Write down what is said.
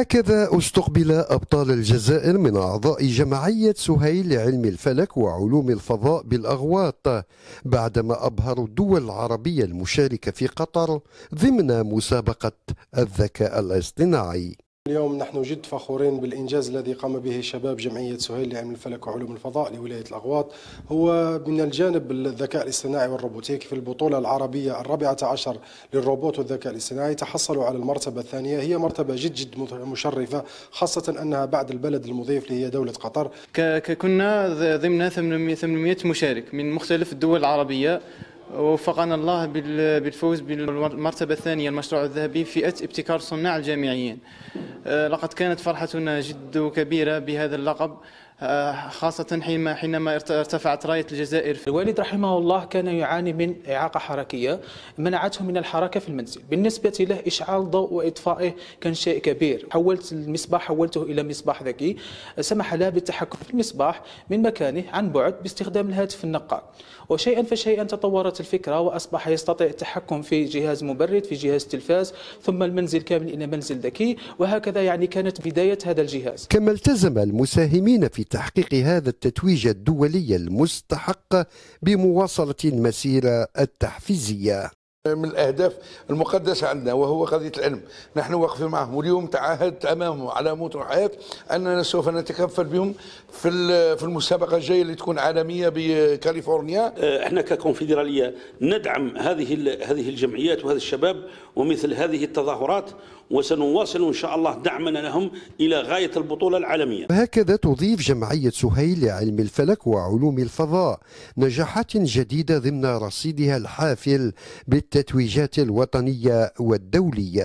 هكذا استقبل أبطال الجزائر من أعضاء جمعية سهيل لعلم الفلك وعلوم الفضاء بالأغواط بعدما أبهروا الدول العربية المشاركة في قطر ضمن مسابقة الذكاء الاصطناعي اليوم نحن جد فخورين بالإنجاز الذي قام به شباب جمعية سهيل لعلم الفلك وعلوم الفضاء لولاية الأغواط هو من الجانب الذكاء الاصطناعي والروبوتيك في البطولة العربية الرابعة عشر للروبوت والذكاء الاصطناعي تحصلوا على المرتبة الثانية هي مرتبة جد جد مشرفة خاصة أنها بعد البلد المضيف اللي هي دولة قطر كنا ضمن 800 مشارك من مختلف الدول العربية وفقنا الله بالفوز بالمرتبة الثانية المشروع الذهبي فئة ابتكار صناع الجامعيين آه، لقد كانت فرحتنا جد كبيرة بهذا اللقب آه، خاصة حينما حينما ارتفعت راية الجزائر الوالد رحمه الله كان يعاني من إعاقة حركية منعته من الحركة في المنزل بالنسبة له إشعال ضوء وإطفائه كان شيء كبير حولت المصباح حولته إلى مصباح ذكي سمح له بالتحكم في المصباح من مكانه عن بعد باستخدام الهاتف النقال وشيئا فشيئا تطورت الفكرة وأصبح يستطيع التحكم في جهاز مبرد في جهاز تلفاز ثم المنزل كامل إلى منزل ذكي وهكذا يعني كانت بداية هذا الجهاز كما التزم المساهمين في في تحقيق هذا التتويج الدولي المستحق بمواصلة المسيرة التحفيزية من الاهداف المقدسه عندنا وهو قضيه العلم، نحن واقفين معهم واليوم تعاهدت امامهم على موت وحياه اننا سوف نتكفل بهم في في المسابقه الجايه اللي تكون عالميه بكاليفورنيا. آه، احنا ككونفدراليه ندعم هذه هذه الجمعيات وهذا الشباب ومثل هذه التظاهرات وسنواصل ان شاء الله دعمنا لهم الى غايه البطوله العالميه. هكذا تضيف جمعيه سهيل لعلم الفلك وعلوم الفضاء نجاحات جديده ضمن رصيدها الحافل بال التتويجات الوطنية والدولية